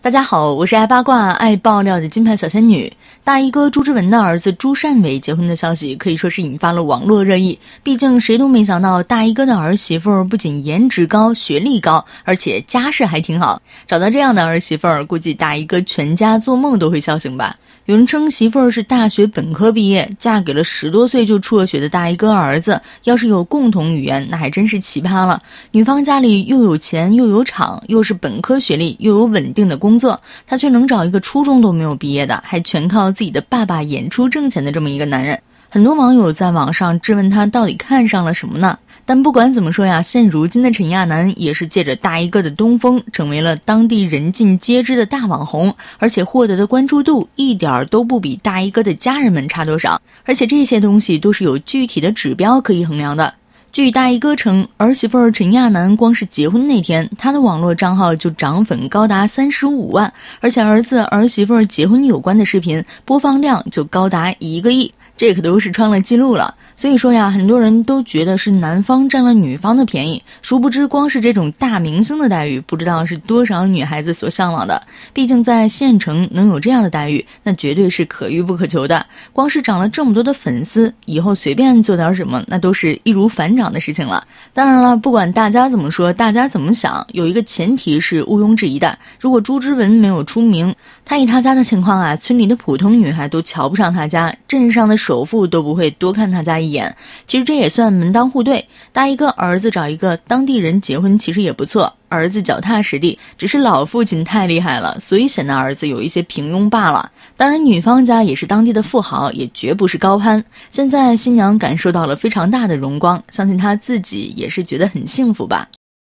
大家好，我是爱八卦、爱爆料的金牌小仙女。大衣哥朱之文的儿子朱善伟结婚的消息可以说是引发了网络热议。毕竟谁都没想到，大衣哥的儿媳妇不仅颜值高、学历高，而且家世还挺好。找到这样的儿媳妇，估计大衣哥全家做梦都会笑醒吧。有人称媳妇儿是大学本科毕业，嫁给了十多岁就辍学的大一哥儿子。要是有共同语言，那还真是奇葩了。女方家里又有钱又有厂，又是本科学历，又有稳定的工作，她却能找一个初中都没有毕业的，还全靠自己的爸爸演出挣钱的这么一个男人。很多网友在网上质问他到底看上了什么呢？但不管怎么说呀，现如今的陈亚男也是借着大衣哥的东风，成为了当地人尽皆知的大网红，而且获得的关注度一点儿都不比大衣哥的家人们差多少。而且这些东西都是有具体的指标可以衡量的。据大衣哥称，儿媳妇陈亚男光是结婚那天，他的网络账号就涨粉高达三十五万，而且儿子儿媳妇儿结婚有关的视频播放量就高达一个亿。这可都是创了记录了，所以说呀，很多人都觉得是男方占了女方的便宜。殊不知，光是这种大明星的待遇，不知道是多少女孩子所向往的。毕竟在县城能有这样的待遇，那绝对是可遇不可求的。光是涨了这么多的粉丝，以后随便做点什么，那都是易如反掌的事情了。当然了，不管大家怎么说，大家怎么想，有一个前提是毋庸置疑的：如果朱之文没有出名，他以他家的情况啊，村里的普通女孩都瞧不上他家，镇上的。首富都不会多看他家一眼，其实这也算门当户对。大一个儿子找一个当地人结婚，其实也不错。儿子脚踏实地，只是老父亲太厉害了，所以显得儿子有一些平庸罢了。当然，女方家也是当地的富豪，也绝不是高攀。现在新娘感受到了非常大的荣光，相信她自己也是觉得很幸福吧。